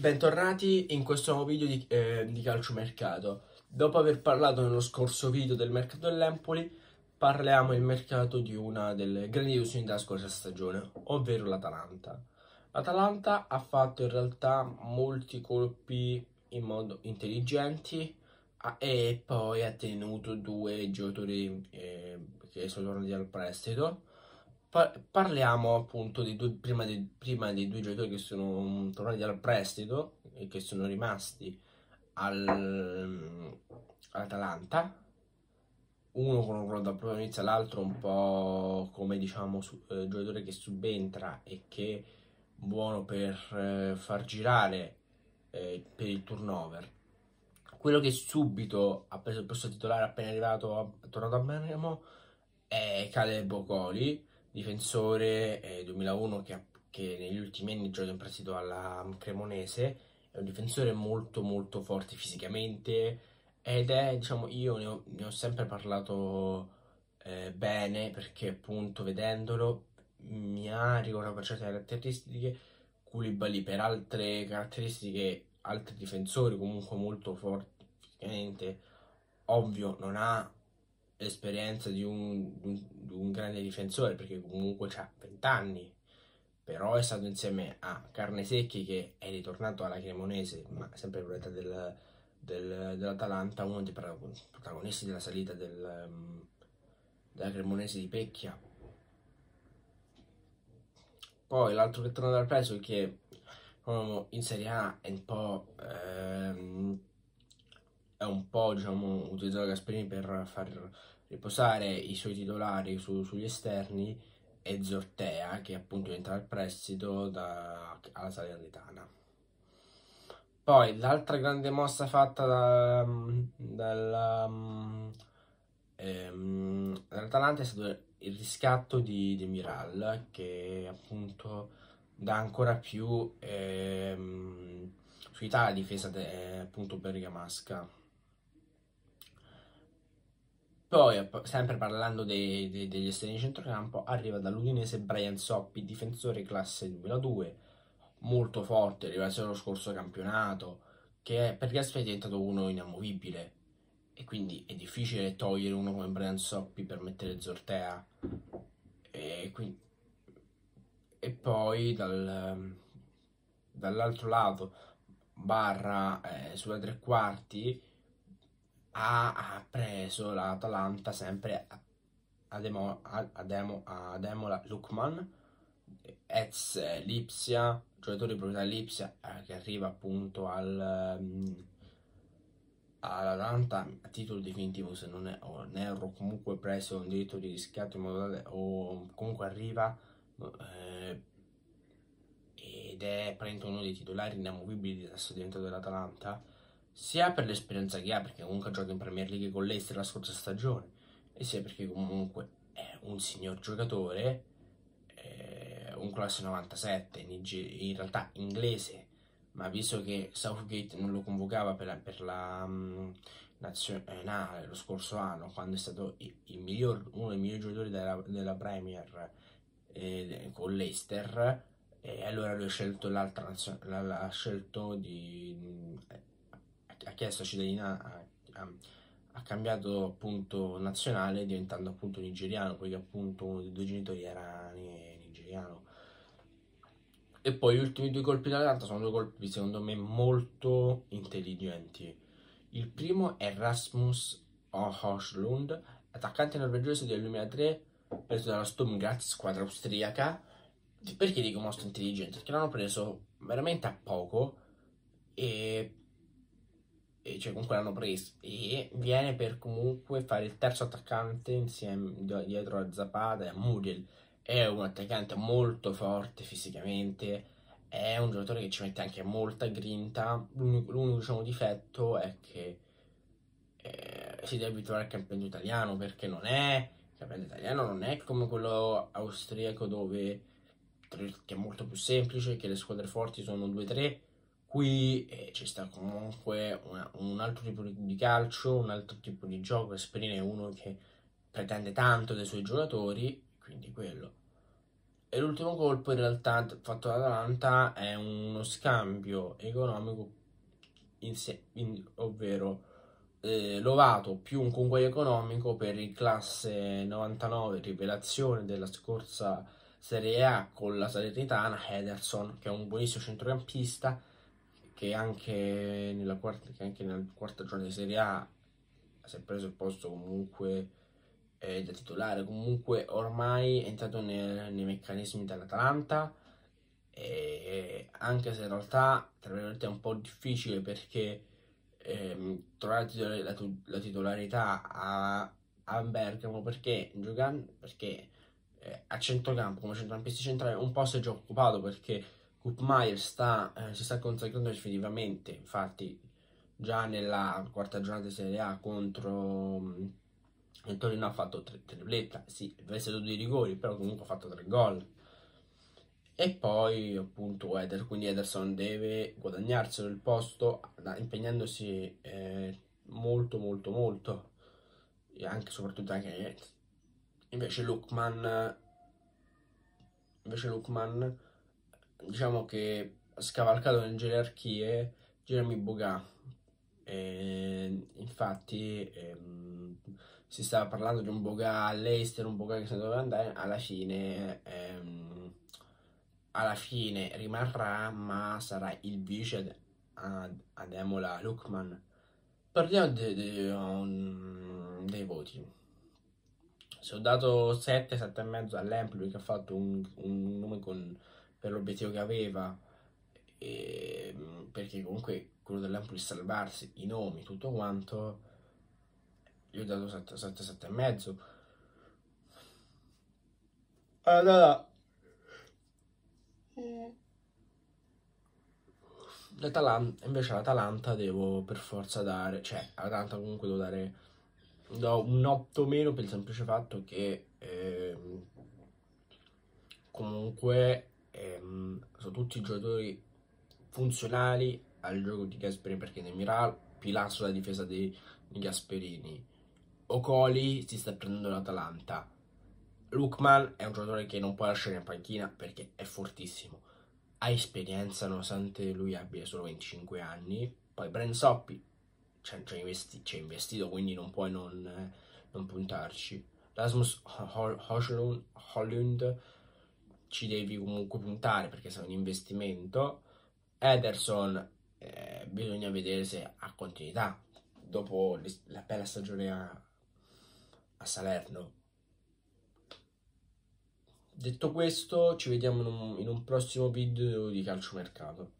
Bentornati in questo nuovo video di, eh, di calciomercato. Dopo aver parlato nello scorso video del mercato dell'Empoli, parliamo del mercato di una delle grandi illusioni della scorsa stagione, ovvero l'Atalanta. L'Atalanta ha fatto in realtà molti colpi in modo intelligenti e poi ha tenuto due giocatori eh, che sono tornati al prestito Par- parliamo appunto di due, prima, di, prima dei due giocatori che sono tornati dal prestito e che sono rimasti al, all'Atalanta, uno con un ruolo da protagonista, l'altro un po' come diciamo su, eh, giocatore che subentra e che è buono per eh, far girare eh, per il turnover. Quello che subito ha preso il posto titolare appena arrivato, a, tornato a Bergamo, è Caleb Bocoli, difensore eh, 2001 che, che, negli ultimi anni giocato in prestito alla Cremonese, è un difensore molto molto forte fisicamente ed è, diciamo, io ne ho, ne ho sempre parlato eh, bene perché appunto vedendolo mi ha ricordato per certe caratteristiche Koulibaly per altre caratteristiche, altri difensori comunque molto forti ovvio non ha l'esperienza di un, di, un, di un, grande difensore perché comunque ha 20 anni però è stato insieme a Carne Secchi che è ritornato alla Cremonese ma sempre proprietà del, del, dell'Atalanta uno dei protagonisti della salita del, della Cremonese di Pecchia poi l'altro che torna dal preso è che in Serie A è un po' ehm, è un po' diciamo, utilizzato Gasperini per far riposare i suoi titolari su, sugli esterni e Zortea che appunto entra al prestito da, alla Salernitana. Poi l'altra grande mossa fatta da, dalla, ehm, dall'Atalanta è stato il riscatto di, di Miral che appunto dà ancora più ehm, suità alla difesa de, appunto bergamasca poi, eh, sempre parlando dei, dei, degli esterni di centrocampo, arriva dall'Udinese Brian Soppi, difensore classe 2002, molto forte, rivalso lo scorso campionato, che è, per Gaspi è diventato uno inamovibile. E quindi è difficile togliere uno come Brian Soppi per mettere Zortea. E, quindi... e poi dal, dall'altro lato, barra eh, sulla tre quarti, ha preso l'Atalanta sempre Ademo, Ademo, Ademola Lukman, ex Lipsia, giocatore di proprietà Lipsia eh, che arriva appunto al, um, all'Atalanta a titolo definitivo se non è o Nero comunque preso un diritto di riscatto in modo tale o comunque arriva eh, ed è praticamente uno dei titolari inamovibili della diventato dell'Atalanta sia per l'esperienza che ha, perché comunque ha giocato in Premier League con l'Ester la scorsa stagione, e sia perché comunque è un signor giocatore, eh, un classe 97, in realtà inglese, ma visto che Southgate non lo convocava per la, per la um, mm, nazionale eh, lo scorso anno, quando è stato il, il miglior, uno dei migliori giocatori della, della Premier eh, con l'Ester, e eh, allora lui ha scelto l'altra ha scelto di chiesto cittadinanza, ha, ha, cambiato appunto nazionale diventando appunto nigeriano, poiché appunto uno dei due genitori era nigeriano. E poi gli ultimi due colpi della carta sono due colpi secondo me molto intelligenti. Il primo è Rasmus Horslund, attaccante norvegese del 2003, preso dalla Sturm squadra austriaca. Perché dico molto intelligente? Perché l'hanno preso veramente a poco cioè comunque l'hanno preso e viene per comunque fare il terzo attaccante insieme dietro a Zapata e a Muriel. È un attaccante molto forte fisicamente, è un giocatore che ci mette anche molta grinta. L'unico, l'unico diciamo, difetto è che eh, si deve abituare al campionato italiano perché non è il campionato italiano non è come quello austriaco dove che è molto più semplice, che le squadre forti sono 2-3 qui eh, ci sta comunque una, un altro tipo di calcio, un altro tipo di gioco, Esperina è uno che pretende tanto dai suoi giocatori, quindi quello. E l'ultimo colpo in realtà fatto da Atalanta è uno scambio economico in sé, in, ovvero eh, Lovato più un conguaglio economico per il classe 99 rivelazione della scorsa Serie A con la Salernitana, Ederson che è un buonissimo centrocampista che anche, quarta, che anche nella quarta giornata di Serie A si è preso il posto comunque eh, da titolare, comunque ormai è entrato nel, nei meccanismi dell'Atalanta, e, anche se in realtà è un po' difficile perché ehm, trovare la, la, titolarità a, a Bergamo perché, giocando, perché eh, a centrocampo come centrocampisti centrale un posto è già occupato perché Koopmeier sta, eh, si sta consacrando definitivamente, infatti già nella quarta giornata di Serie A contro mm, il Torino ha fatto tre tripletta, sì, deve essere due rigori, però comunque ha fatto tre gol. E poi appunto Eder, quindi Ederson deve guadagnarselo il posto impegnandosi eh, molto molto molto, e anche soprattutto anche eh, invece Lukman, invece Lukman diciamo che ha scavalcato le gerarchie Jeremy Boga. E, infatti ehm, si stava parlando di un Boga all'Eister, un Boga che se ne doveva andare, alla fine, ehm, alla fine rimarrà, ma sarà il vice ad, ad Emola Lukman. Parliamo de, de, um, dei voti. Se ho dato 7, 7,5 all'Empoli che ha fatto un, un nome con per l'obiettivo che aveva, e, ehm, perché comunque quello dell'Empoli salvarsi, i nomi, tutto quanto, gli ho dato 7, 7, e mezzo. Allora, ah, l'Atalanta, invece all'Atalanta devo per forza dare, cioè all'Atalanta comunque devo dare do un 8 meno per il semplice fatto che eh, comunque sono tutti giocatori funzionali al gioco di Gasperini perché Demiral pilastro della difesa di Gasperini Ocoli si sta prendendo l'Atalanta Lukman è un giocatore che non può lasciare in panchina perché è fortissimo ha esperienza nonostante lui abbia solo 25 anni poi Brent Soppi ci ha investi, investito quindi non puoi non, non puntarci Rasmus Ho- Ho- Hoslund ci devi comunque puntare perché sei un investimento. Ederson eh, bisogna vedere se ha continuità dopo la bella stagione a, a Salerno. Detto questo, ci vediamo in un, in un prossimo video di calciomercato.